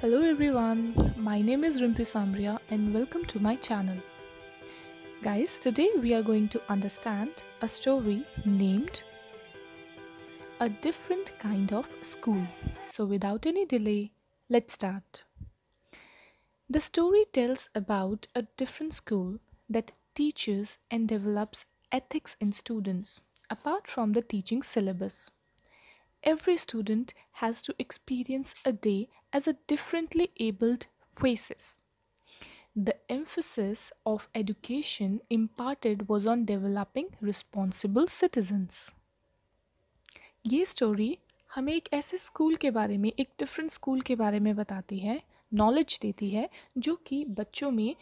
Hello everyone, my name is Rimpu Samria and welcome to my channel. Guys, today we are going to understand a story named A Different Kind of School. So without any delay, let's start. The story tells about a different school that teaches and develops ethics in students apart from the teaching syllabus. every student has to experience a day as a differently abled faces. The emphasis of education imparted was on developing responsible citizens. ये story हमें एक ऐसे school के बारे में एक different school के बारे में बताती है नॉलेज देती है जो कि बच्चों में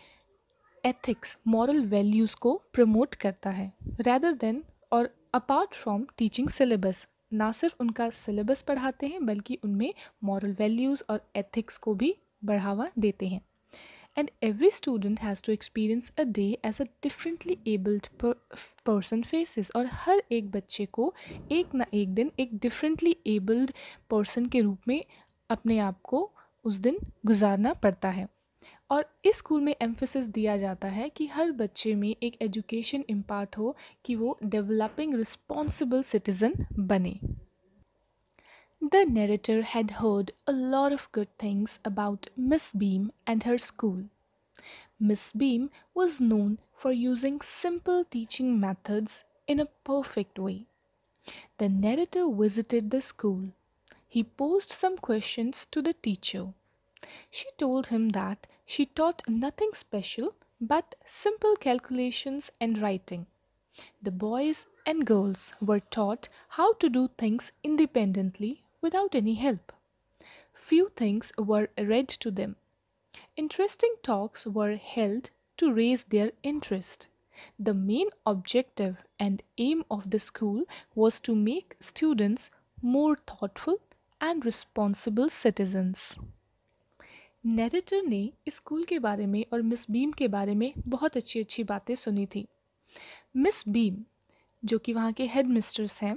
एथिक्स मॉरल वैल्यूज़ को प्रमोट करता है रैदर देन और अपार्ट फ्रॉम टीचिंग सिलेबस ना सिर्फ उनका सिलेबस पढ़ाते हैं बल्कि उनमें मॉरल वैल्यूज़ और एथिक्स को भी बढ़ावा देते हैं and every student has to experience a day as a differently abled person faces और हर एक बच्चे को एक ना एक दिन एक डिफरेंटली एबल्ड पर्सन के रूप में अपने आप को उस दिन गुजारना पड़ता है और इस स्कूल में एम्फोसिस दिया जाता है कि हर बच्चे में एक एजुकेशन इम्पार्ट हो कि वो डेवलपिंग रिस्पॉन्सिबल सिटीजन बने the narrator had heard a lot of good things about Miss Beam and her school Miss Beam was known for using simple teaching methods in a perfect way the narrator visited the school he post some question to the teacher She told him that she taught nothing special but simple calculations and writing. The boys and girls were taught how to do things independently without any help. Few things were read to them. Interesting talks were held to raise their interest. The main objective and aim of the school was to make students more thoughtful and responsible citizens. Narrator ने school के बारे में और miss beam के बारे में बहुत अच्छी अच्छी बातें सुनी थी मिस बीम जो कि वहाँ के हेड मिस्टर्स हैं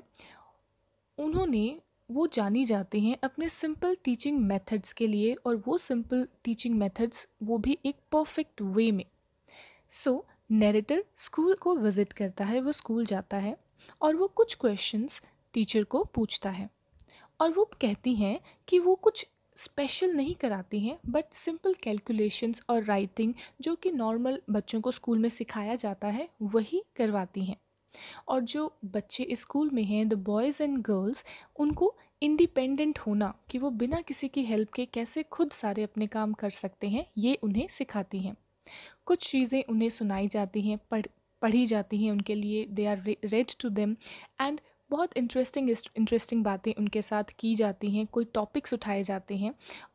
उन्होंने वो जानी जाती हैं अपने सिंपल टीचिंग मेथड्स के लिए और वो सिंपल टीचिंग मेथड्स वो भी एक परफेक्ट वे में सो so, नरेटर स्कूल को विज़िट करता है वो स्कूल जाता है और वो कुछ क्वेश्चंस टीचर को पूछता है और वो कहती हैं कि वो कुछ स्पेशल नहीं कराती हैं बट सिंपल कैलकुलेशंस और राइटिंग जो कि नॉर्मल बच्चों को स्कूल में सिखाया जाता है वही करवाती हैं और जो बच्चे स्कूल में हैं द बॉयज़ एंड गर्ल्स उनको इंडिपेंडेंट होना कि वो बिना किसी की हेल्प के कैसे खुद सारे अपने काम कर सकते हैं ये उन्हें सिखाती हैं कुछ चीज़ें उन्हें सुनाई जाती हैं पढ़ पढ़ी जाती हैं उनके लिए they are read to them and बहुत इंटरेस्टिंग इंटरेस्टिंग बातें उनके साथ की जाती हैं कोई टॉपिक्स उठाए जाते हैं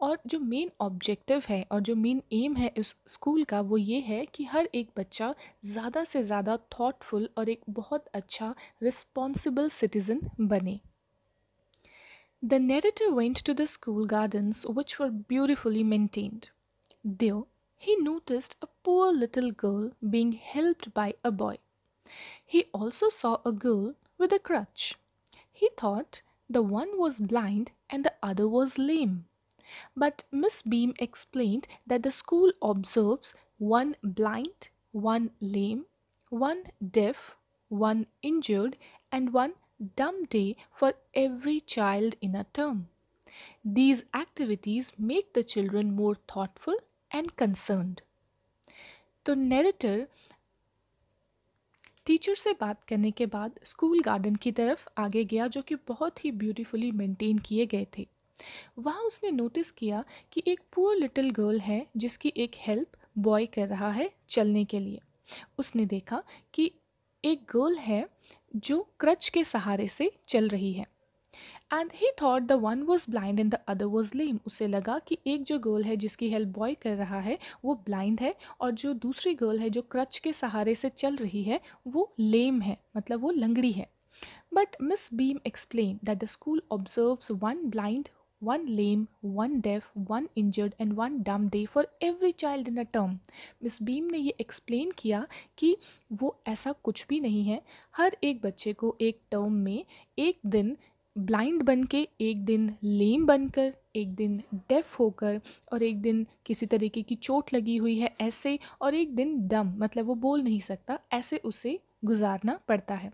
और जो मेन ऑब्जेक्टिव है और जो मेन एम है उस स्कूल का वो ये है कि हर एक बच्चा ज़्यादा से ज़्यादा थॉटफुल और एक बहुत अच्छा रिस्पॉन्सिबल सिटीज़न बने the narrative went to the school gardens which were beautifully maintained then he noticed a poor little girl being helped by a boy He also saw a girl with a crutch. He thought the one was blind and the other was lame. But Miss Beam explained that the school observes one blind, one lame, one deaf, one injured, and one dumb day for every child in a term. These activities make the children more thoughtful and concerned. The narrator teacher से बात करने के बाद school garden की तरफ आगे गया जो कि बहुत ही ब्यूटीफुली मेंटेन किए गए थे वहाँ उसने नोटिस किया कि एक पुअर लिटिल गर्ल है जिसकी एक हेल्प बॉय कर रहा है चलने के लिए उसने देखा कि एक गर्ल है जो क्रच के सहारे से चल रही है and he thought the one was blind and the other was lame उसे लगा कि एक जो गर्ल है जिसकी हेल्प बॉय कर रहा है वो ब्लाइंड है और जो दूसरी गर्ल है जो क्रच के सहारे से चल रही है वो लेम है मतलब वो लंगड़ी है but Miss Beam explain that the school observe one blind one lame one deaf one injured and one dumb day for every child in a term Miss Beam ने ये एक्सप्लेन किया कि वो ऐसा कुछ भी नहीं है हर एक बच्चे को एक टर्म में एक दिन ब्लाइंड बन के एक दिन लेम बनकर एक दिन डेफ होकर और एक दिन किसी तरीके की चोट लगी हुई है ऐसे और एक दिन डम मतलब वो बोल नहीं सकता ऐसे उसे गुजारना पड़ता है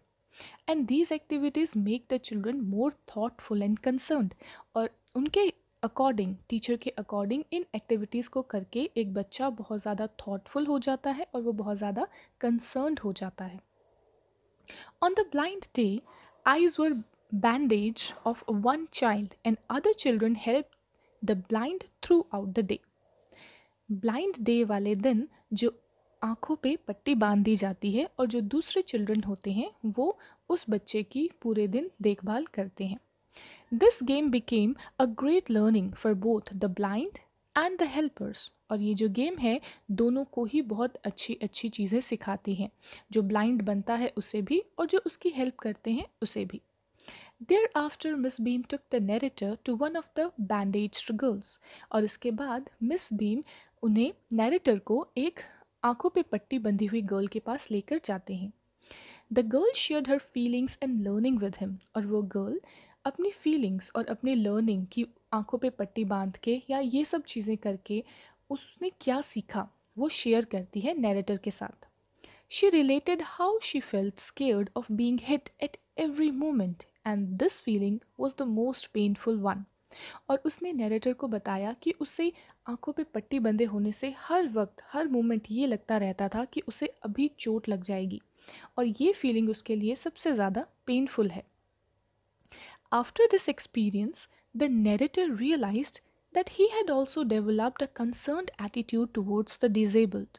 and these activities make the children more thoughtful and concerned और उनके अकॉर्डिंग टीचर के अकॉर्डिंग इन एक्टिविटीज़ को करके एक बच्चा बहुत ज़्यादा थाटफुल हो जाता है और वो बहुत ज़्यादा कंसर्नड हो जाता है on the blind day eyes were bandage of one child and other children helped the blind throughout the day blind day वाले दिन जो आँखों पे पट्टी बांध दी जाती है और जो दूसरे चिल्ड्रन होते हैं वो उस बच्चे की पूरे दिन देखभाल करते हैं this game became a great learning for both the blind and the helpers और ये जो गेम है दोनों को ही बहुत अच्छी अच्छी चीज़ें सिखाती हैं जो ब्लाइंड बनता है उसे भी और जो उसकी हेल्प करते हैं उसे भी Thereafter, miss Beam took the narrator to one of the bandaged girls और उसके बाद मिस Beam उन्हें नरेटर को एक आंखों पे पट्टी बंधी हुई गर्ल के पास लेकर जाते हैं the girl share her feelings and learning with him और वो गर्ल अपनी फीलिंग्स और अपनी लर्निंग की आंखों पे पट्टी बांध के या ये सब चीज़ें करके उसने क्या सीखा वो शेयर करती है नैरेटर के साथ she related how she felt scared of being hit at every moment and this feeling was the most painful one और उसने नरेटर को बताया कि उसे आंखों पे पट्टी बंधे होने से हर वक्त हर मोमेंट ये लगता रहता था कि उसे अभी चोट लग जाएगी और ये फीलिंग उसके लिए सबसे ज़्यादा पेनफुल है after this experience the narrator realized that he had also developed a concern attitude towards the disabled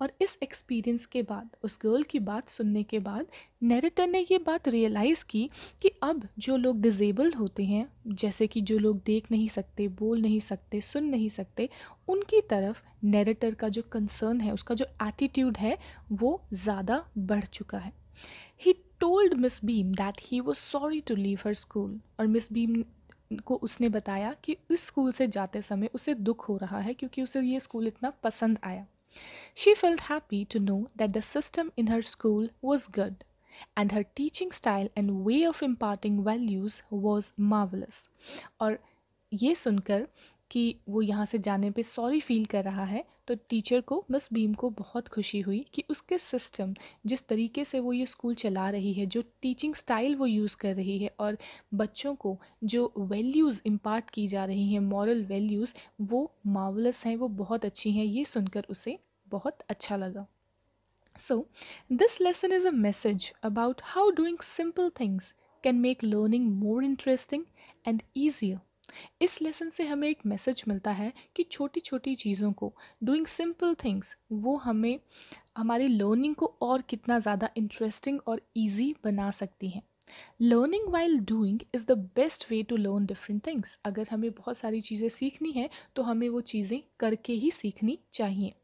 और इस एक्सपीरियंस के बाद उस गर्ल की बात सुनने के बाद नैरेटर ने ये बात रियलाइज़ की कि अब जो लोग डिजेबल होते हैं जैसे कि जो लोग देख नहीं सकते बोल नहीं सकते सुन नहीं सकते उनकी तरफ नरेटर का जो कंसर्न है उसका जो एटीट्यूड है वो ज़्यादा बढ़ चुका है he told miss Beam that he was sorry to leave her school और मिस बीम को उसने बताया कि इस स्कूल से जाते समय उसे दुख हो रहा है क्योंकि उसे ये स्कूल इतना पसंद आया She felt happy to know that the system in her school was good and her teaching style and way of imparting values was marvelous. और ये सुनकर कि वो यहाँ से जाने पे सॉरी फील कर रहा है तो टीचर को मिस भीम को बहुत खुशी हुई कि उसके सिस्टम जिस तरीके से वो ये स्कूल चला रही है जो टीचिंग स्टाइल वो यूज़ कर रही है और बच्चों को जो वैल्यूज़ इम्पार्ट की जा रही हैं मॉरल वैल्यूज़ वो मावलस हैं वो बहुत अच्छी हैं ये सुनकर उसे बहुत अच्छा लगा so this lesson is a message about how doing simple things can make learning more interesting and easier इस लेसन से हमें एक मैसेज मिलता है कि छोटी छोटी चीज़ों को डूइंग सिंपल थिंग्स वो हमें हमारी लर्निंग को और कितना ज़्यादा इंटरेस्टिंग और ईजी बना सकती हैं learning while doing is the best way to learn different things अगर हमें बहुत सारी चीज़ें सीखनी है तो हमें वो चीज़ें करके ही सीखनी चाहिए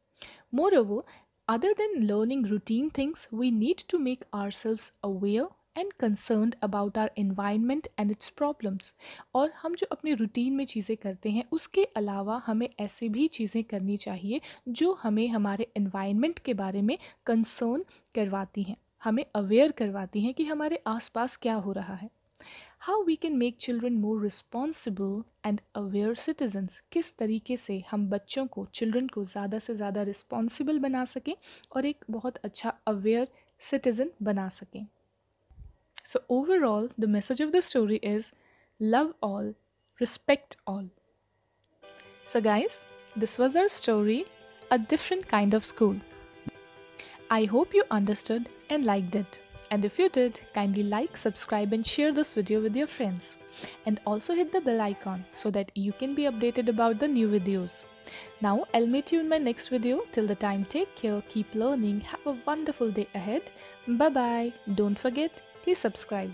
more over than learning routine things we need to make ourselves aware and concern about our environment and its problems और हम जो अपने रूटीन में चीज़ें करते हैं उसके अलावा हमें ऐसे भी चीज़ें करनी चाहिए जो हमें हमारे इन्वायरमेंट के बारे में कंसर्न करवाती हैं हमें अवेयर करवाती हैं कि हमारे आसपास क्या हो रहा है how we can make children more responsible and aware citizens किस तरीके से हम बच्चों को चिल्ड्रन को ज़्यादा से ज़्यादा रिस्पॉन्सिबल बना सकें और एक बहुत अच्छा अवेयर सिटीज़न बना सकें So, overall, the message of the story is love all, respect all. So, guys, this was our story A Different Kind of School. I hope you understood and liked it. And if you did, kindly like, subscribe, and share this video with your friends. And also hit the bell icon so that you can be updated about the new videos. Now, I'll meet you in my next video. Till the time, take care, keep learning, have a wonderful day ahead. Bye bye. Don't forget, Please subscribe.